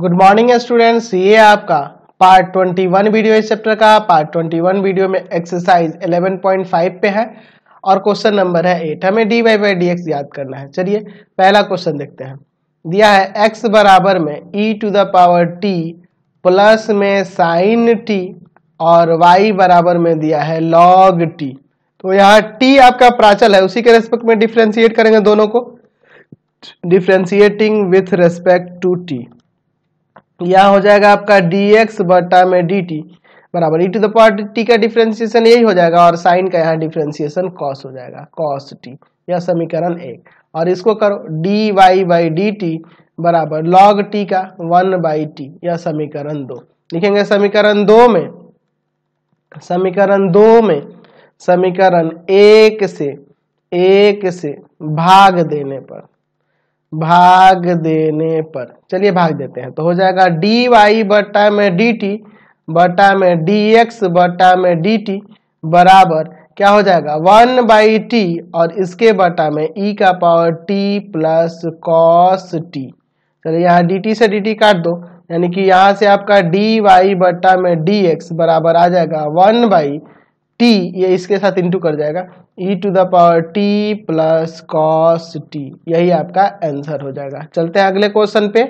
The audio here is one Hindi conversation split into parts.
गुड मॉर्निंग स्टूडेंट्स ये आपका पार्ट वन वीडियो इस चैप्टर का पार्ट वन वीडियो में एक्सरसाइज पॉइंट फाइव पे है और क्वेश्चन नंबर है एट हमें D Y by D x याद करना है चलिए पहला क्वेश्चन देखते हैं दिया है एक्स बराबर में ई to the power T plus में साइन टी और वाई बराबर में दिया है लॉग टी तो यहाँ टी आपका प्राचल है उसी के रेस्पेक्ट में डिफ्रेंशिएट करेंगे दोनों को differentiating with respect to T तो यह हो जाएगा आपका डी एक्स बटा में डी टी बराबर ई टू द पावर टी का डिफ्रेंसिएशन यही हो जाएगा और साइन का यहाँ डिफ्रेंसिएशन कॉस हो जाएगा कॉस टी यह समीकरण एक और इसको करो D Y by D T बराबर लॉग टी का वन बाई टी यह समीकरण दो लिखेंगे समीकरण दो में समीकरण दो में समीकरण एक से एक से भाग देने पर भाग देने पर चलिए भाग देते हैं तो हो जाएगा डी वाई बटा में डी टी बटा में डी एक्स बटा में डी टी बराबर क्या हो जाएगा वन बाई टी और इसके बटा में ई e का power T plus cos T चलिए यहाँ डी टी से डी टी काट दो यानी कि यहाँ से आपका डी वाई बटा में डी एक्स बराबर आ जाएगा वन बाई टी ये इसके साथ इंटू कर जाएगा E to the power T plus cos T यही आपका आंसर हो जाएगा चलते हैं अगले क्वेश्चन पे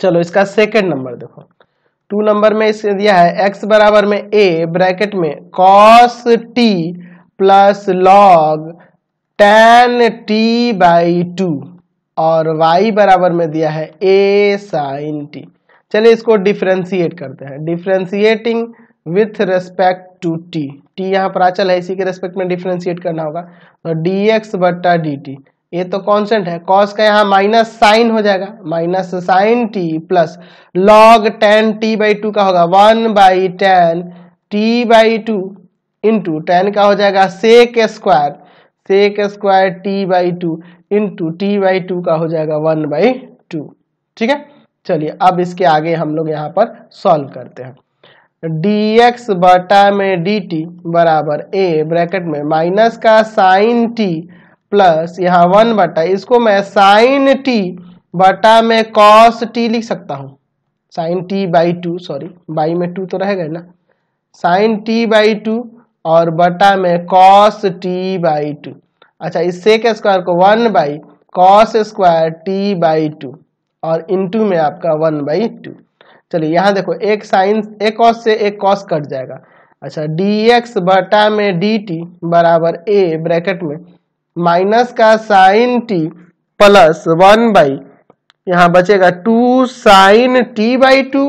चलो इसका सेकेंड नंबर देखो टू नंबर में इसके दिया है एक्स बराबर में ए ब्रैकेट में cos T plus log ten T by two और वाई बराबर में दिया है ए साइन टी चलिए इसको डिफ्रेंशिएट करते हैं differentiating with respect to T T यहाँ पर आचल है इसी के रेस्पेक्ट में डिफ्रेंशिएट करना होगा तो डी एक्स बट्टा डी टी ये तो कॉन्सेंट है कॉस का यहाँ माइनस साइन हो जाएगा minus sine T plus log ten T by two का होगा one by ten T by two into ten का हो जाएगा sec square sec square T by two into T by two का हो जाएगा वन बाई टू ठीक है चलिए अब इसके आगे हम लोग यहाँ पर सॉल्व करते हैं डी एक्स बटा में डी टी बराबर ए ब्रैकेट में माइनस का साइन टी प्लस यहाँ वन बटा इसको मैं साइन टी बटा में कॉस टी लिख सकता हूँ sine T by two sorry by में टू तो रहेगा ना साइन टी बाई टू और बटा में कॉस टी बाई टू अच्छा इस सेक स्क्वायर को one by cos square T by two और इनटू में आपका वन बाई टू चलिए यहाँ देखो एक साइन एक कॉस से एक कॉस कट जाएगा अच्छा डी एक्स बटा में डी टी बराबर ए ब्रैकेट में माइनस का sine T plus one by यहाँ बचेगा two sine T by two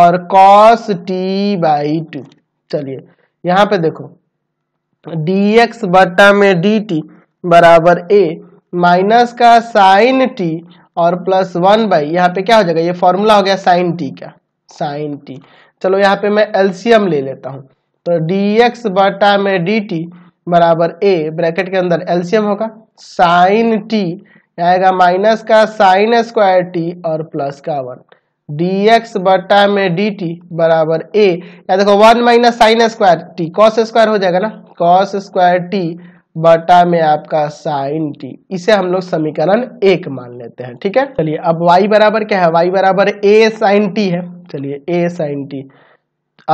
और कॉस टी बाई टू चलिए यहाँ पे देखो डी एक्स बटा में डी टी बराबर ए माइनस का साइन टी और प्लस वन बाई यहाँ पे क्या हो जाएगा ये फॉर्मूला हो गया साइन टी का साइन टी चलो यहाँ पे मैं एलसीएम ले लेता हूँ तो डी एक्स बटा में डी टी बराबर ए ब्रैकेट के अंदर एलसीएम होगा साइन टी आएगा माइनस का साइन स्क्वायर टी और प्लस का वन डी एक्स बटा में डी टी बराबर ए या देखो one minus sine square T cos square हो जाएगा ना कॉस स्क्वायर टी बटा में आपका साइन टी इसे हम लोग समीकरण एक मान लेते हैं ठीक है चलिए अब y बराबर क्या है y बराबर a साइन टी है चलिए a साइन टी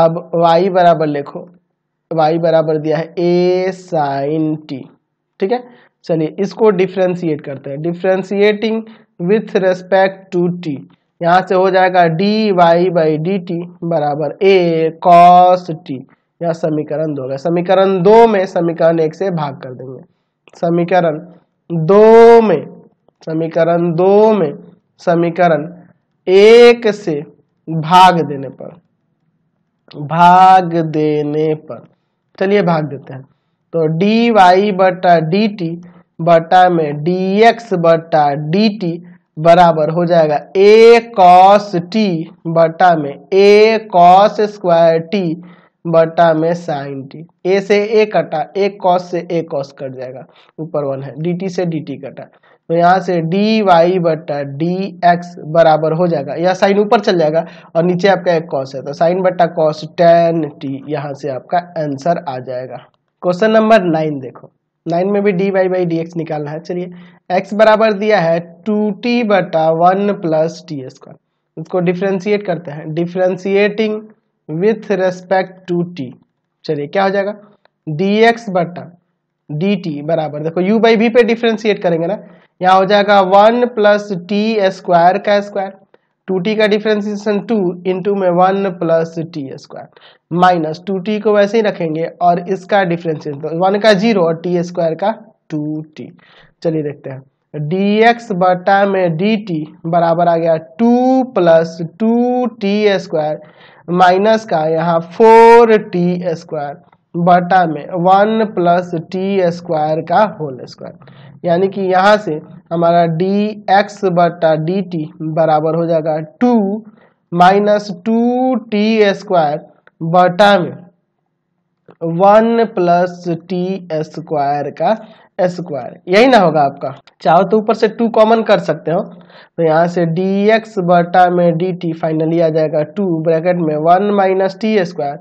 अब y बराबर लिखो y बराबर दिया है a साइन टी ठीक है चलिए इसको डिफ्रेंशिएट करते हैं differentiating with respect to T यहाँ से हो जाएगा D Y by D T बराबर ए कॉस टी या समीकरण दो गए समीकरण दो में समीकरण एक से भाग कर देंगे समीकरण दो में समीकरण दो में समीकरण एक से भाग देने पर भाग देने पर चलिए भाग देते हैं तो डी वाई बटा डी टी बटा में डी एक्स बटा डी टी बराबर हो जाएगा ए कॉस टी बटा में ए कॉस स्क्वायर टी बटा में साइन टी ए से ए कटा ए कॉस से ए कॉस कट जाएगा ऊपर वन है डी टी से डी टी कटा तो यहाँ से डी वाई बटा डी एक्स बराबर हो जाएगा यह साइन ऊपर चल जाएगा और नीचे आपका एक कॉस है तो साइन बटा कॉस टेन टी यहाँ से आपका आंसर आ जाएगा क्वेश्चन नंबर नाइन देखो नाइन में भी D Y by D x निकालना है चलिए एक्स बराबर दिया है टू टी बटा वन प्लस टी स्क्वायर इसको डिफ्रेंशिएट करते हैं differentiating with respect to T चलिए क्या हो जाएगा डी एक्स बटा डी टी बराबर देखो u बाई वी पे डिफ्रेंशिएट करेंगे ना यहाँ हो जाएगा वन प्लस टी स्क्वायर का स्क्वायर टू टी का डिफ्रेंसिएशन टू इंटू में one plus T square minus two T को वैसे ही रखेंगे और इसका डिफ्रेंसिएशन वन तो का जीरो और टी स्क्वायर का टू टी चलिए देखते हैं डी एक्स बटा में डी टी बराबर आ गया two plus two T square minus का यहाँ फोर टी स्क्वायर बटा में वन प्लस टी स्क्वायर का होल स्क्वायर यानी कि यहाँ से हमारा डी एक्स बटा डी टी बराबर हो जाएगा two minus two T square बटा में वन प्लस टी स्क्वायर का स्क्वायर यही ना होगा आपका चाहो तो ऊपर से टू कॉमन कर सकते हो तो यहाँ से डी एक्स बटा में डी टी फाइनली आ जाएगा टू ब्रैकेट में वन माइनस टी स्क्वायर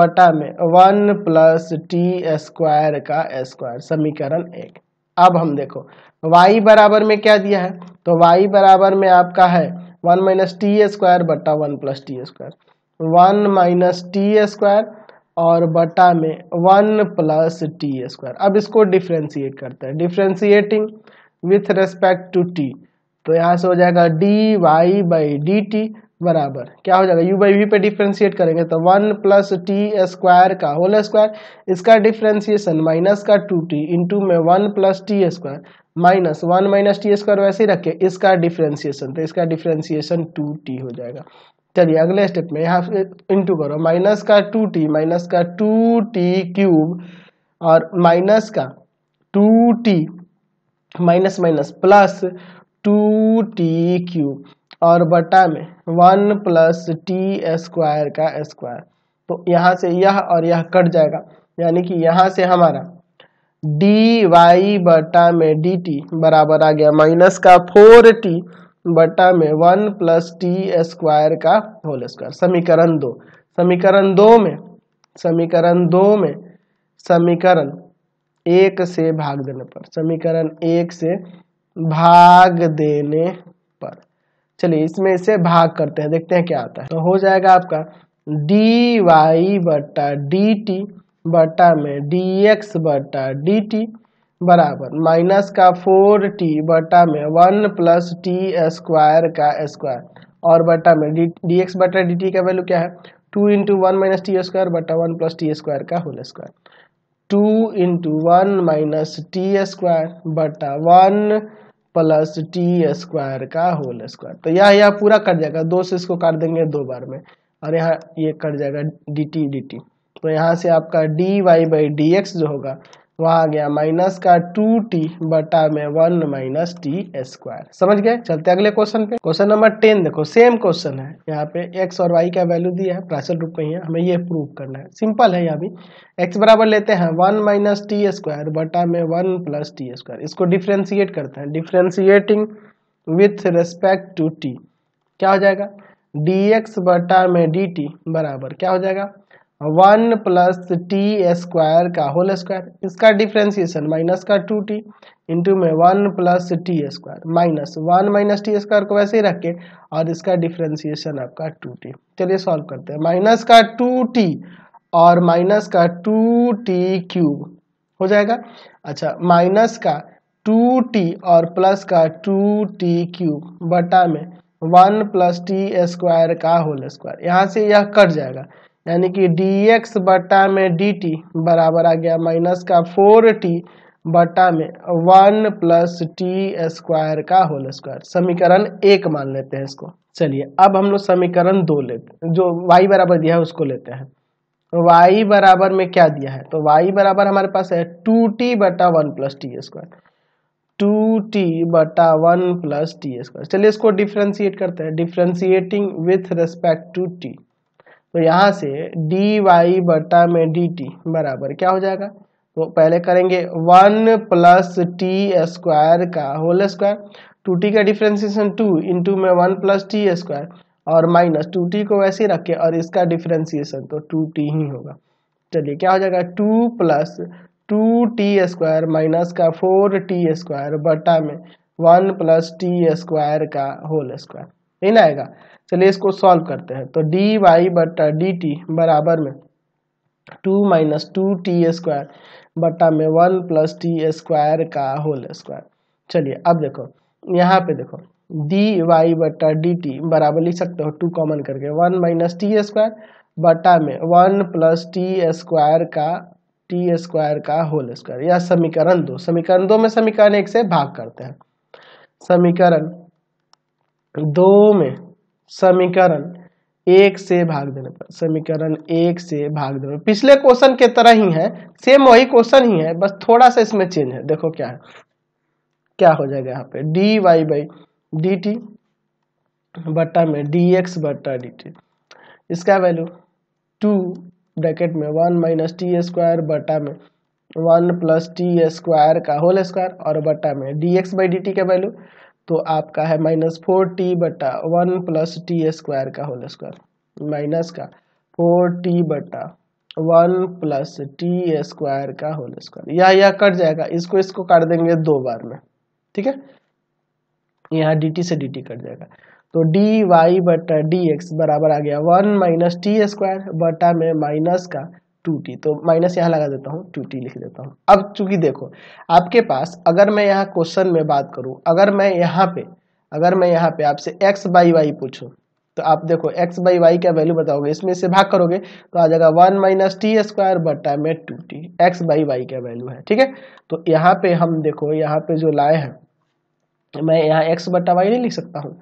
बटा में वन प्लस टी स्क्वायर का स्क्वायर समीकरण एक अब हम देखो y बराबर में क्या दिया है तो y बराबर में आपका है वन माइनस टी स्क्वायर बटा one plus T square one minus T square और बटा में वन प्लस टी स्क्वायर अब इसको डिफ्रेंशिएट करते हैं differentiating with respect to T तो यहाँ से हो जाएगा D Y by D T बराबर क्या हो जाएगा यू बाई वी पे डिफ्रेंशिएट करेंगे तो वन प्लस टी स्क्वायर का होल स्क्वायर इसका डिफ्रेंशिएशन माइनस का टू टी इंटू में one plus T square minus one minus T square वैसे ही रखे इसका डिफ्रेंशिएशन तो इसका डिफ्रेंशिएशन टू टी हो जाएगा चलिए अगले स्टेप में यहाँ इंटू करो माइनस का टू टी माइनस का टू टी क्यूब और माइनस का two T minus minus plus two T cube और बटा में वन प्लस टी स्क्वायर का स्क्वायर तो यहाँ से यह और यह कट जाएगा यानी कि यहाँ से हमारा डी वाई बटा में डी टी बराबर आ गया माइनस का फोर टी बटा में वन प्लस टी स्क्वायर का होल स्क्वायर समीकरण दो समीकरण दो में समीकरण दो में समीकरण एक से भाग देने पर समीकरण एक से भाग देने पर चलिए इसमें इसे भाग करते हैं देखते हैं क्या आता है तो हो जाएगा आपका डी वाई बटा डी टी बटा में डी एक्स बटा डी टी बराबर माइनस का फोर टी बटा में वन प्लस टी स्क्वायर का स्क्वायर और बटा में डी डी एक्स बटा डी टी का वैल्यू क्या है two into one minus T square बटा वन प्लस टी स्क्वायर का whole square two into one minus T square बटा वन प्लस टी स्क्वायर का होल स्क्वायर तो यह यह पूरा कट जाएगा दो से इसको काट देंगे दो बार में और यहाँ ये कट जाएगा डी टी डी टी तो यहाँ से आपका D Y by D X जो होगा वह आ गया माइनस का टू टी बटा में वन माइनस टी स्क्वायर समझ गए चलते अगले क्वेश्चन पे क्वेश्चन नंबर टेन देखो सेम क्वेश्चन है यहाँ पे एक्स और वाई का वैल्यू दिया है प्राचल रूप में ही है हमें ये प्रूव करना है सिंपल है यहाँ भी एक्स बराबर लेते हैं वन माइनस टी स्क्वायर बटा में वन प्लस टी स्क्वायर इसको डिफ्रेंशिएट करते हैं differentiating with respect to T क्या हो जाएगा डी एक्स बटा में डी टी बराबर क्या हो जाएगा वन प्लस टी स्क्वायर का होल स्क्वायर इसका डिफ्रेंसिएशन माइनस का टू टी इंटू में one plus T square minus one minus T square को वैसे ही रख के और इसका डिफ्रेंसिएशन आपका टू टी चलिए सॉल्व करते हैं माइनस का टू टी और माइनस का टू टी क्यूब हो जाएगा अच्छा माइनस का टू टी और प्लस का टू टी क्यूब बटा में वन प्लस टी स्क्वायर का होल स्क्वायर यहाँ से यह कट जाएगा यानी कि डी एक्स बटा में डी टी बराबर आ गया माइनस का फोर टी बटा में वन प्लस टी स्क्वायर का होल स्क्वायर समीकरण एक मान लेते हैं इसको चलिए अब हम लोग समीकरण दो लेते जो y बराबर दिया है उसको लेते हैं y बराबर में क्या दिया है तो y बराबर हमारे पास है टू टी बटा one plus T square two T बटा वन प्लस टी स्क्वायर चलिए इसको डिफ्रेंशिएट करते हैं differentiating with respect to T तो यहाँ से डी वाई बटा में डी टी बराबर क्या हो जाएगा तो पहले करेंगे वन प्लस टी स्क्वायर का होल स्क्वायर टू टी का डिफ्रेंसिएशन टू इंटू में वन प्लस टी स्क्वायर और माइनस टू टी को वैसे ही रखें और इसका डिफ्रेंसिएशन तो टू टी ही होगा चलिए क्या हो जाएगा two plus two T square minus का फोर टी स्क्वायर बटा में वन प्लस टी स्क्वायर का होल स्क्वायर यही ना आएगा चलिए इसको सॉल्व करते हैं तो डी वाई बट्टा डी टी बराबर में two minus two T square बट्टा में वन प्लस टी स्क्वायर का होल स्क्वायर चलिए अब देखो यहाँ पे देखो डी वाई बट्टा डी टी बराबर लिख सकते हो टू कॉमन करके वन माइनस टी स्क्वायर बट्टा में वन प्लस टी स्क्वायर का टी स्क्वायर का होल स्क्वायर या समीकरण दो समीकरण दो में समीकरण एक से भाग करते हैं समीकरण दो में समीकरण एक से भाग देने पर समीकरण एक से भाग देने पर पिछले क्वेश्चन के तरह ही है सेम वही क्वेश्चन ही है बस थोड़ा सा इसमें चेंज है देखो क्या है क्या हो जाएगा यहाँ पे d Y by D t बट्टा में डी एक्स बट्टा डी टी इसका वैल्यू टू ब्रैकेट में वन माइनस टी स्क्वायर बट्टा में वन प्लस टी स्क्वायर का होल स्क्वायर और बट्टा में D x by D T का वैल्यू तो आपका है माइनस फोर टी बटा वन प्लस टी स्क्वायर का होल स्क्वायर माइनस का फोर टी बटा वन प्लस टी स्क्वायर का होल स्क्वायर या यह कट जाएगा इसको इसको काट देंगे दो बार में ठीक है यहाँ डी टी से डी टी कट जाएगा तो डी वाई बटा डी एक्स बराबर आ गया वन माइनस टी स्क्वायर बटा में माइनस का टू टी तो माइनस यहाँ लगा देता हूँ टू टी लिख देता हूँ अब चूंकि देखो आपके पास अगर मैं यहाँ क्वेश्चन में बात करूँ अगर मैं यहाँ पे अगर मैं यहाँ पे आपसे एक्स बाई वाई पूछूँ तो आप देखो एक्स बाई वाई का वैल्यू बताओगे इसमें से भाग करोगे तो आ जाएगा वन माइनस टी स्क्वायर बट्टा में two t x by y का वैल्यू है ठीक है तो यहाँ पे हम देखो यहाँ पे जो लाए हैं मैं यहाँ एक्स बट्टा वाई नहीं लिख सकता हूँ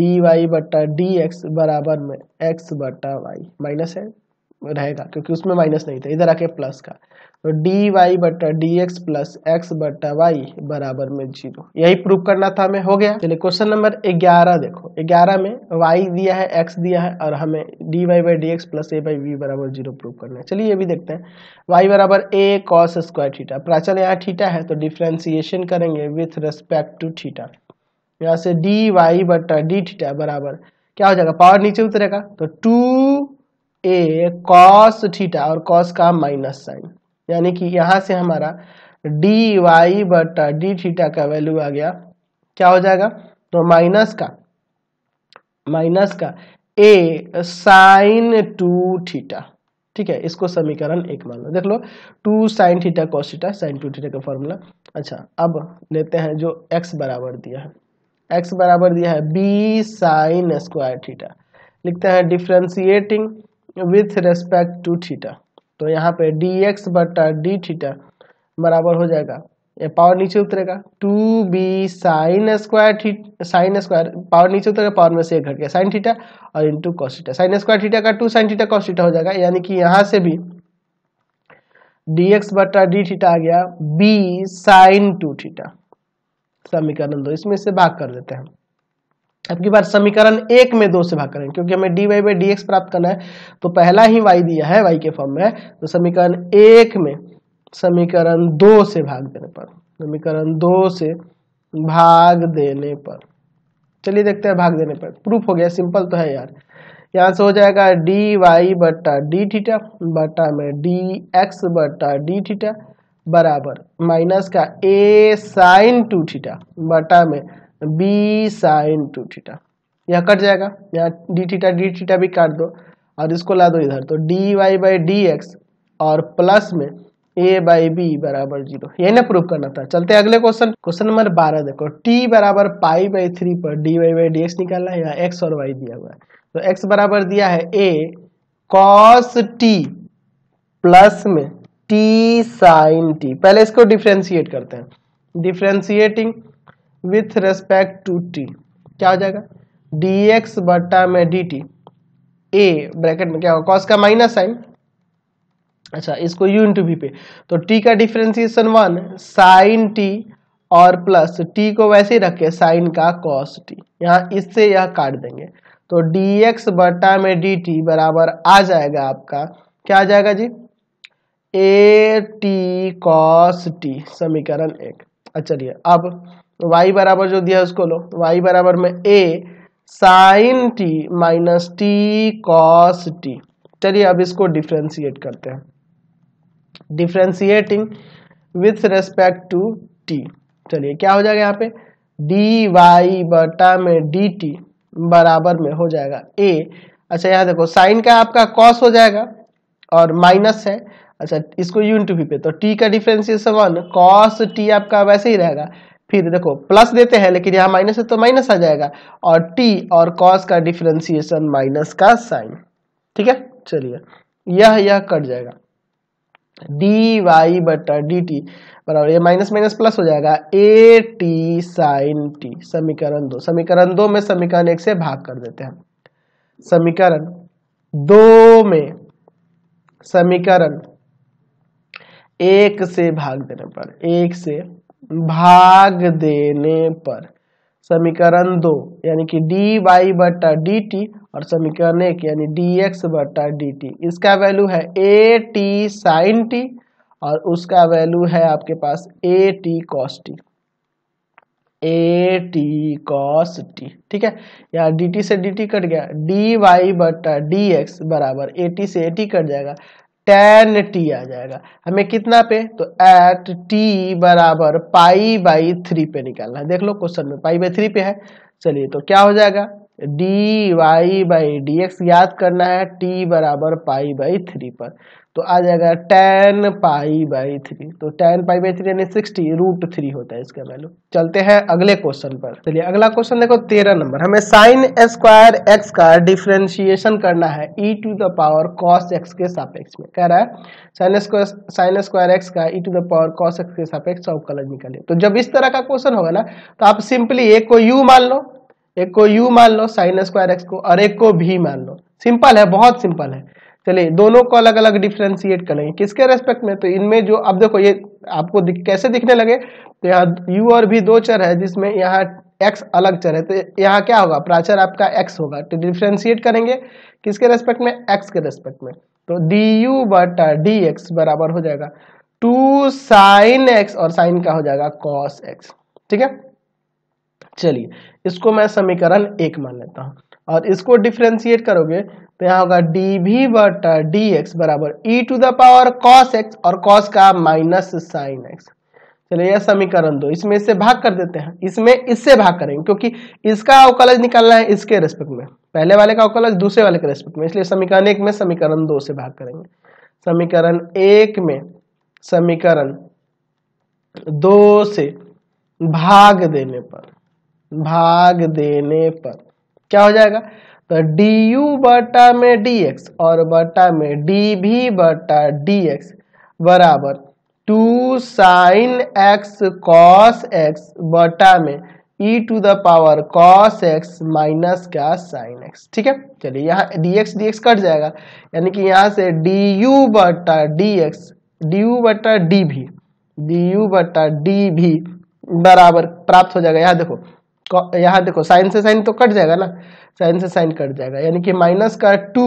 डी वाई बट्टा डी एक्स बराबर में एक्स बट्टा वाई माइनस है रहेगा क्योंकि उसमें माइनस नहीं था इधर आके प्लस का तो डी वाई बटा डी एक्स प्लस एक्स बटा वाई बराबर में जीरो यही प्रूव करना था हमें हो गया चलिए क्वेश्चन नंबर ग्यारह देखो ग्यारह में वाई दिया है एक्स दिया है और हमें D Y by D x plus a by v बराबर जीरो प्रूव करना है चलिए ये भी देखते हैं वाई बराबर ए कॉस स्क्वायर थीटा प्राचल यहाँ थीटा है तो डिफ्रेंसिएशन करेंगे विथ रेस्पेक्ट टू थीटा यहाँ से डी वाई बटा डी थीटा बराबर क्या हो जाएगा पावर नीचे उतरेगा तो टू ए कॉस थीटा और कॉस का माइनस साइन यानी कि यहाँ से हमारा डी वाई बटा डी थीटा का वैल्यू आ गया क्या हो जाएगा तो माइनस का माइनस का ए साइन टू थीटा ठीक है इसको समीकरण एक मान लो देख लो two sine theta cos theta sine two theta का फॉर्मूला अच्छा अब लेते हैं जो एक्स बराबर दिया है एक्स बराबर दिया है बी साइन स्क्वायर थीटा लिखते हैं differentiating with respect to theta तो यहाँ पे डी एक्स बटा डी थीटा बराबर हो जाएगा ये पावर नीचे उतरेगा two b sine square sine square power नीचे उतरेगा पावर में से एक घट गया साइन थीटा और into cos theta sine square theta का टू साइन थीटा कॉस्टा हो जाएगा यानी कि यहाँ से भी डी एक्स बटा डी थीटा आ गया बी साइन टू थीटा समीकरण दो इसमें से भाग कर देते हैं अब की बार समीकरण एक में दो से भाग करें क्योंकि हमें D Y by D x प्राप्त करना है तो पहला ही वाई दिया है वाई के फॉर्म में तो समीकरण एक में समीकरण दो से भाग देने पर समीकरण दो से भाग देने पर चलिए देखते हैं भाग देने पर प्रूफ हो गया सिंपल तो है यार यहाँ से हो जाएगा डी वाई बटा डी थीटा बटा में डी एक्स बटा डी थीटा बराबर माइनस का ए साइन टू थीटा बटा में बी साइन टू थीटा यह कट जाएगा यहाँ डी थीटा डी थीटा भी काट दो और इसको ला दो इधर तो D Y by D x और प्लस में ए बाई बी बराबर जीरो यही ना प्रूव करना था चलते अगले क्वेश्चन क्वेश्चन नंबर बारह देखो टी बराबर पाई बाई थ्री पर d Y by D x निकालना है यहाँ एक्स और वाई दिया हुआ है तो एक्स बराबर दिया है ए कॉस टी प्लस में टी साइन टी पहले इसको डिफ्रेंशिएट करते हैं differentiating with respect to T क्या हो जाएगा डी एक्स बटा में डी टी ए ब्रैकेट में क्या होगा कॉस का माइनस साइन अच्छा इसको यू इंटू वी पे तो टी का डिफ्रेंसिएशन वन साइन टी और प्लस टी को वैसे ही रखे साइन का कॉस टी यहाँ इससे यह काट देंगे तो डी एक्स बटा में डी टी बराबर आ जाएगा आपका क्या आ जाएगा जी ए टी कॉस टी समीकरण एक अच्छा, चलिए अब वाई तो बराबर जो दिया उसको लो वाई तो बराबर में a sine t minus t cos T चलिए अब इसको डिफ्रेंशिएट करते हैं differentiating with respect to T चलिए क्या हो जाएगा यहाँ पे डी वाई बटा में डी टी बराबर में हो जाएगा ए अच्छा यहाँ देखो साइन का आपका कॉस हो जाएगा और माइनस है अच्छा इसको यूनिट भी पे तो टी का डिफ्रेंशिएशन वन कॉस टी आपका वैसे ही रहेगा फिर देखो प्लस देते हैं लेकिन यहाँ माइनस है तो माइनस आ जाएगा और टी और कॉस का डिफ्रेंसिएशन माइनस का साइन ठीक है चलिए यह यह कट जाएगा डी वाई बटा डी टी बराबर ये माइनस माइनस प्लस हो जाएगा ए टी साइन टी समीकरण दो समीकरण दो में समीकरण एक से भाग कर देते हैं समीकरण दो में समीकरण एक से भाग देने पर एक से भाग देने पर समीकरण दो यानी कि डी वाई बटा डी टी और समीकरण एक यानी डी एक्स बटा डी टी इसका वैल्यू है ए टी साइन टी और उसका वैल्यू है आपके पास a t cos t a t cos t ठीक है यहाँ डी टी से डी टी कट गया डी वाई बटा डी एक्स बराबर ए टी से ए टी कट जाएगा टेन टी आ जाएगा हमें कितना पे तो एट टी बराबर पाई बाई थ्री पे निकालना है देख लो क्वेश्चन में पाई बाई थ्री पे है चलिए तो क्या हो जाएगा D Y by D x याद करना है टी बराबर पाई बाई थ्री पर तो आ जाएगा टेन पाई बाई थ्री तो टेन पाई बाई थ्री यानी सिक्सटी रूट थ्री होता है इसका वैल्यू चलते हैं अगले क्वेश्चन पर चलिए अगला क्वेश्चन देखो तेरह नंबर हमें साइन स्क्वायर एक्स का डिफ्रेंशिएशन करना है e to the power cos x के सापेक्ष में कह रहा है sine square sine square x का e to the power cos x के सापेक्ष अवकलन निकाले तो जब इस तरह का क्वेश्चन होगा ना तो आप सिंपली एक को यू मान लो एक को यू मान लो साइन स्क्वायर एक्स को और एक को भी मान लो सिंपल है बहुत सिंपल है चलिए दोनों को अलग अलग डिफ्रेंशिएट करेंगे किसके रेस्पेक्ट में तो इनमें जो अब देखो ये आपको दिख, कैसे दिखने लगे तो यहाँ यू और भी दो चर है जिसमें यहाँ एक्स अलग चर है तो यहाँ क्या होगा प्राचर आपका एक्स होगा तो डिफ्रेंशिएट करेंगे किसके रेस्पेक्ट में एक्स के रेस्पेक्ट में तो डी यू बटा डी एक्स बराबर हो जाएगा टू साइन एक्स और साइन का हो जाएगा कॉस एक्स ठीक है चलिए इसको मैं समीकरण एक मान लेता हूं और इसको डिफ्रेंशिएट करोगे तो यहाँ होगा डी वी बटा डी एक्स बराबर ई to the power cos x और कॉस का माइनस साइन एक्स चलिए यह समीकरण दो इसमें इससे भाग कर देते हैं इसमें इससे भाग करेंगे क्योंकि इसका अवकलज निकालना है इसके रेस्पेक्ट में पहले वाले का अवकलज दूसरे वाले के रेस्पेक्ट में इसलिए समीकरण एक में समीकरण दो से भाग करेंगे समीकरण एक में समीकरण दो से भाग देने पर भाग देने पर क्या हो जाएगा तो डी यू बटा में डी एक्स और बटा में डी भी बटा डी एक्स बराबर two sine x cos x बटा में e to the power cos x minus का साइन एक्स ठीक है चलिए यहाँ d x d x cut जाएगा यानी कि यहाँ से डी यू बटा डी एक्स डी यू बटा डी भी डी यू बटा डी भी बराबर प्राप्त हो जाएगा यहाँ देखो यहाँ देखो साइन से साइन तो कट जाएगा ना साइन से साइन कट जाएगा यानी कि माइनस का टू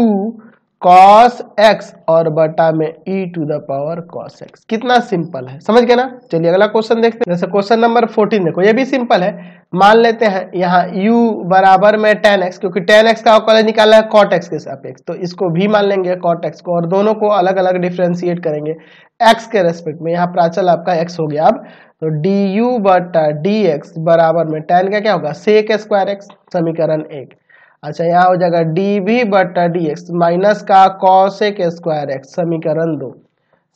कॉस एक्स और बटा में ई to the power cos x कितना सिंपल है समझ गए ना चलिए अगला क्वेश्चन देखते हैं जैसे क्वेश्चन नंबर फोर्टीन देखो ये भी सिंपल है मान लेते हैं यहाँ u बराबर में टेन एक्स क्योंकि टेन एक्स का अवकलन निकाला है कॉट एक्स के सापेक्ष तो इसको भी मान लेंगे कॉट एक्स को और दोनों को अलग अलग डिफ्रेंशिएट करेंगे एक्स के रेस्पेक्ट में यहाँ प्राचल आपका एक्स हो गया अब तो डी यू बटा डी एक्स बराबर में टेन का क्या होगा सेक स्क्वायर एक्स समीकरण एक अच्छा यहाँ हो जाएगा डी भी बटा डी एक्स माइनस का एक स्क्वायर एक्स समीकरण दो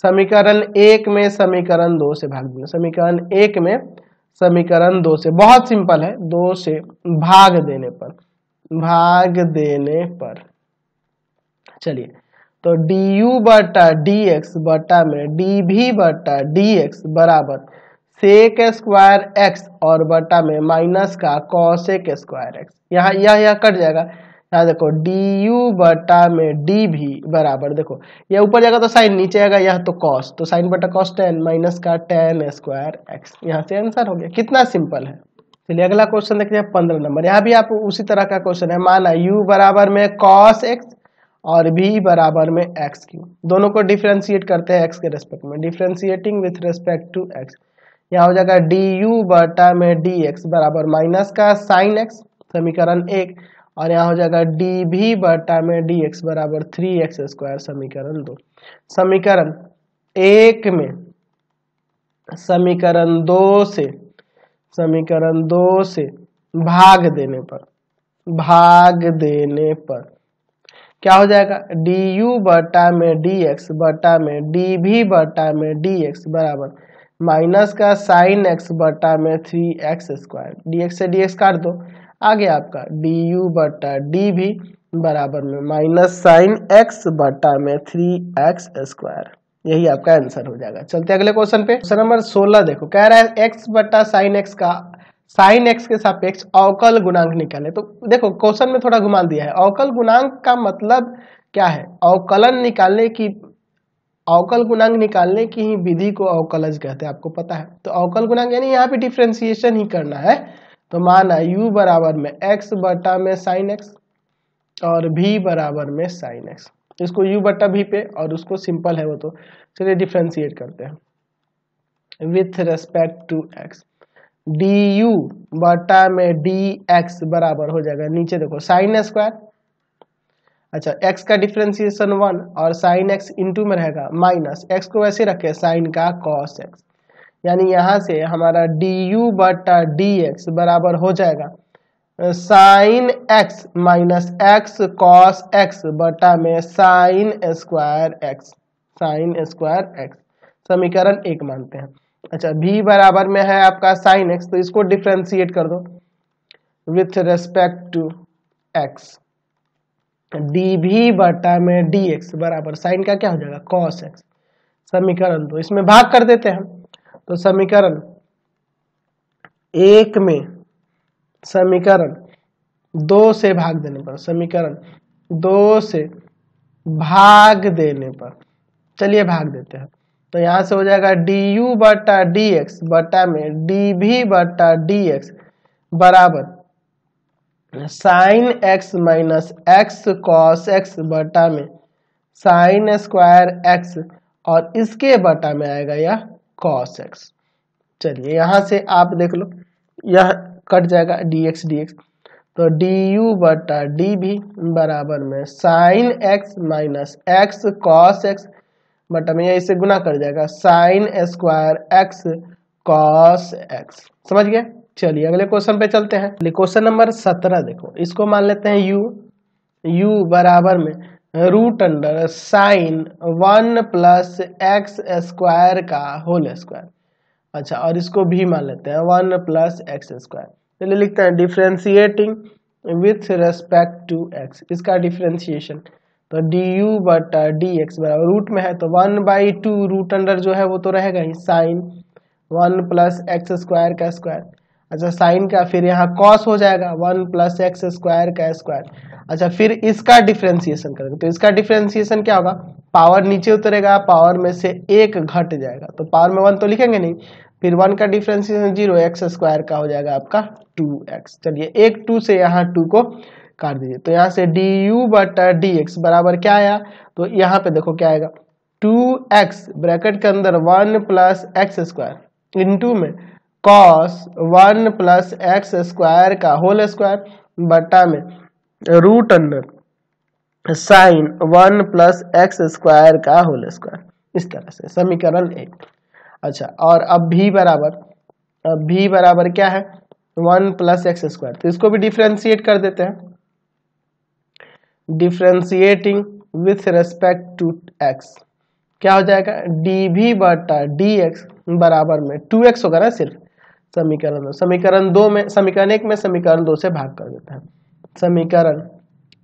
समीकरण एक में समीकरण दो से भाग देना समीकरण एक में समीकरण दो से बहुत सिंपल है दो से भाग देने पर भाग देने पर चलिए तो डी यू बटा डी एक्स बटा में डी भी बटा डी एक्स बराबर सेक स्क्वायर एक्स और बटा में माइनस का कॉस एक स्क्वायर एक्स यहाँ यह यह कट जाएगा यहाँ देखो डी यू बटा में डी भी बराबर देखो यह ऊपर जाएगा तो साइन नीचे आएगा यह तो कॉस तो साइन बटा कॉस टेन माइनस का टेन स्क्वायर एक्स यहाँ से आंसर हो गया कितना सिंपल है चलिए अगला क्वेश्चन देखते हैं पंद्रह नंबर यहाँ भी आप उसी तरह का क्वेश्चन है माना u बराबर में cos x और v बराबर में एक्स क्यू दोनों को डिफ्रेंशिएट करते हैं x के रेस्पेक्ट में differentiating with respect to x यहाँ हो जाएगा डी यू बटा में डी एक्स बराबर माइनस का साइन एक्स समीकरण एक और यहाँ हो जाएगा डी भी बटा में डी एक्स बराबर थ्री एक्स स्क्वायर समीकरण दो समीकरण एक में समीकरण दो से समीकरण दो से भाग देने पर भाग देने पर क्या हो जाएगा डी यू बटा में डी एक्स बटा में डी भी बटा में डी एक्स बराबर माइनस का साइन एक्स बटा में three x square d x से डी एक्स काट दो आगे आपका डी यू बटा डी भी बराबर में माइनस साइन एक्स बटा में थ्री एक्स स्क्वायर यही आपका आंसर हो जाएगा चलते अगले क्वेश्चन पे क्वेश्चन नंबर सोलह देखो कह रहा है एक्स बटा साइन एक्स का साइन एक्स के सापेक्ष अवकल गुणांक निकाले तो देखो क्वेश्चन में थोड़ा घुमा दिया है अवकल गुणांक का मतलब क्या है अवकलन निकालने की अवकल गुणांग निकालने की ही विधि को अवकलज कहते हैं आपको पता है तो अवकल गुणांग यानी यहाँ पे डिफ्रेंसिएशन ही करना है तो माना u बराबर में x बटा में साइन एक्स और v बराबर में साइन एक्स इसको u बटा भी पे और उसको सिंपल है वो तो चलिए डिफ्रेंशिएट करते हैं with respect to x du u बटा में डी एक्स बराबर हो जाएगा नीचे देखो साइन स्क्वायर अच्छा एक्स का डिफ्रेंसिएशन वन और साइन एक्स इंटू में रहेगा माइनस एक्स को वैसे रखे साइन का cos x यानी यहाँ से हमारा डी यू बटा डी एक्स बराबर हो जाएगा sine x minus x cos x बटा में sine square x sine square x समीकरण एक मानते हैं अच्छा भी बराबर में है आपका साइन एक्स तो इसको डिफ्रेंशिएट कर दो with respect to x d तो भी बटा में डी एक्स बराबर साइन का क्या हो जाएगा कॉस एक्स समीकरण दो तो इसमें भाग कर देते हैं तो समीकरण एक में समीकरण दो से भाग देने पर समीकरण दो से भाग देने पर चलिए भाग देते हैं तो यहां से हो जाएगा डी यू बटा डी एक्स बटा में डी भी बटा डी एक्स बराबर sine x minus x cos x बटा में साइन स्क्वायर एक्स और इसके बटा में आएगा यह कॉस एक्स चलिए यहाँ से आप देख लो यह कट जाएगा डी एक्स डी एक्स तो डी यू बटा डी भी बराबर में sine x minus x cos x बटा में यह इसे गुना कर जाएगा sine square x cos x समझ गया चलिए अगले क्वेश्चन पे चलते हैं क्वेश्चन नंबर सत्रह देखो इसको मान लेते हैं यू यू बराबर में root under sign one plus x square का होल स्क्वायर अच्छा और इसको भी मान लेते हैं वन प्लस एक्स स्क्वायर चलिए लिखते हैं differentiating with respect to x इसका डिफ्रेंशिएशन तो डी यू बटा डी एक्स बराबर रूट में है तो one by two root under जो है वो तो रहेगा ही sine one plus x square का स्क्वायर अच्छा साइन का फिर यहाँ कॉस हो जाएगा वन प्लस एक्स स्क्वायर का स्क्वायर अच्छा फिर इसका डिफ्रेंसिएशन करेंगे तो इसका डिफ्रेंसिएशन क्या होगा पावर नीचे उतरेगा पावर में से एक घट जाएगा तो पावर में वन तो लिखेंगे नहीं फिर वन का डिफ्रेंसिएशन जीरो एक्स स्क्वायर का हो जाएगा आपका टू एक्स चलिए एक टू से यहाँ टू को काट दीजिए तो यहाँ से डी यू बटा डी एक्स बराबर क्या आया तो यहाँ पे देखो क्या आएगा टू एक्स ब्रैकेट के अंदर one plus x square into में cos one plus x square का होल स्क्वायर बटा में root under sign one plus x square का होल स्क्वायर इस तरह से समीकरण एक अच्छा और अब भी बराबर अब भी बराबर क्या है वन प्लस एक्स स्क्वायर तो इसको भी डिफ्रेंशिएट कर देते हैं differentiating with respect to x क्या हो जाएगा डी भी बटा डी एक्स बराबर में टू एक्स होगा ना सिर्फ समीकरण दो समीकरण दो में समीकरण एक में समीकरण दो से भाग कर देते हैं समीकरण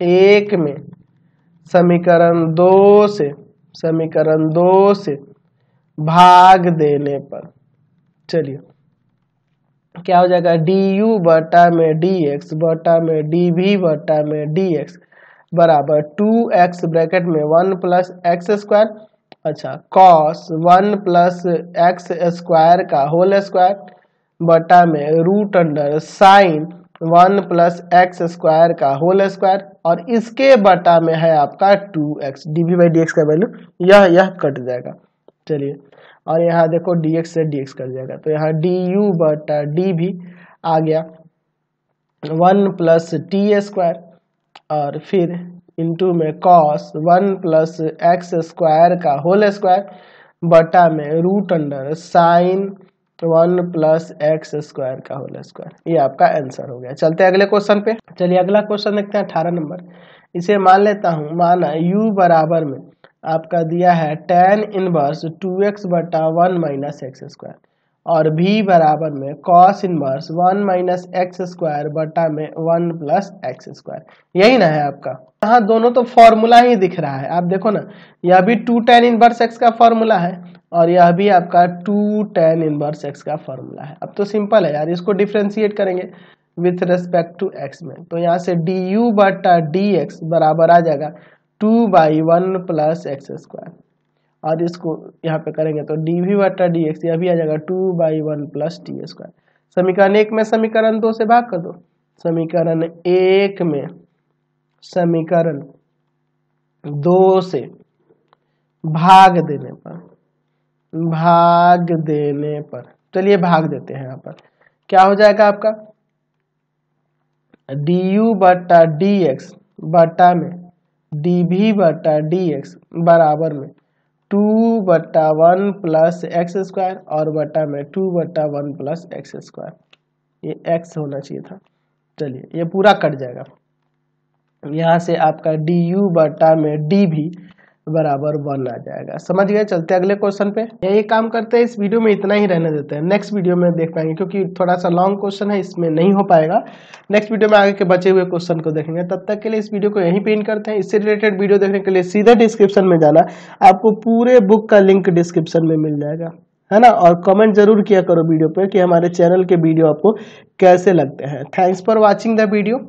एक में समीकरण दो से समीकरण दो से भाग देने पर चलिए क्या हो जाएगा डी यू बटा में डी एक्स बटा में डी वी बटा में डी एक्स बराबर टू एक्स ब्रैकेट में वन प्लस एक्स स्क्वायर अच्छा cos one plus x square का होल स्क्वायर बटा में root under sign one plus x square का होल स्क्वायर और इसके बटा में है आपका two x d v by D x का वैल्यू यह यह कट जाएगा चलिए और यहाँ देखो डी एक्स से डी एक्स कट जाएगा तो यहाँ डी यू बटा डी भी आ गया वन प्लस टी स्क्वायर और फिर इंटू में cos one plus x square का होल स्क्वायर बटा में root under sign one plus x square का होल स्क्वायर ये आपका आंसर हो गया चलते अगले क्वेश्चन पे चलिए अगला क्वेश्चन देखते हैं अठारह नंबर इसे मान लेता हूँ माना u बराबर में आपका दिया है टेन इनवर्स टू एक्स बटा वन माइनस एक्स स्क्वायर और v बराबर में cos inverse one minus x square बटा में वन प्लस एक्स स्क्वायर यही ना है आपका यहाँ दोनों तो फॉर्मूला ही दिख रहा है आप देखो ना यह भी टू टेन इनवर्स एक्स का फॉर्मूला है और यह भी आपका टू टेन इनवर्स एक्स का फॉर्मूला है अब तो सिंपल है यार इसको डिफ्रेंशिएट करेंगे विथ रेस्पेक्ट टू एक्स में तो यहाँ से डी यू बटा डी एक्स बराबर आ जाएगा two by one plus x square और इसको यहाँ पे करेंगे तो डी वी बटा डी एक्स यह भी आ जाएगा two by one plus T square समीकरण एक में समीकरण दो से भाग कर दो समीकरण एक में समीकरण दो से भाग देने पर भाग देने पर चलिए भाग देते हैं यहाँ पर क्या हो जाएगा आपका डी यू बटा डी एक्स बटा में डी भी बटा डी एक्स बराबर में टू बटा वन प्लस एक्स स्क्वायर और बटा में टू बटा वन प्लस एक्स स्क्वायर ये एक्स होना चाहिए था चलिए ये पूरा कट जाएगा यहाँ से आपका डी यू बटा में डी भी बराबर वन आ जाएगा समझ गए चलते अगले क्वेश्चन पे एक काम करते हैं इस वीडियो में इतना ही रहने देते हैं नेक्स्ट वीडियो में देख पाएंगे क्योंकि थोड़ा सा लॉन्ग क्वेश्चन है इसमें नहीं हो पाएगा नेक्स्ट वीडियो में आगे के बचे हुए क्वेश्चन को देखेंगे तब तक के लिए इस वीडियो को यहीं पिन करते हैं इससे रिलेटेड वीडियो देखने के लिए सीधे डिस्क्रिप्शन में जाना आपको पूरे बुक का लिंक डिस्क्रिप्शन में मिल जाएगा है ना और कमेंट जरूर किया करो वीडियो पे कि हमारे चैनल के वीडियो आपको कैसे लगते हैं thanks for watching the video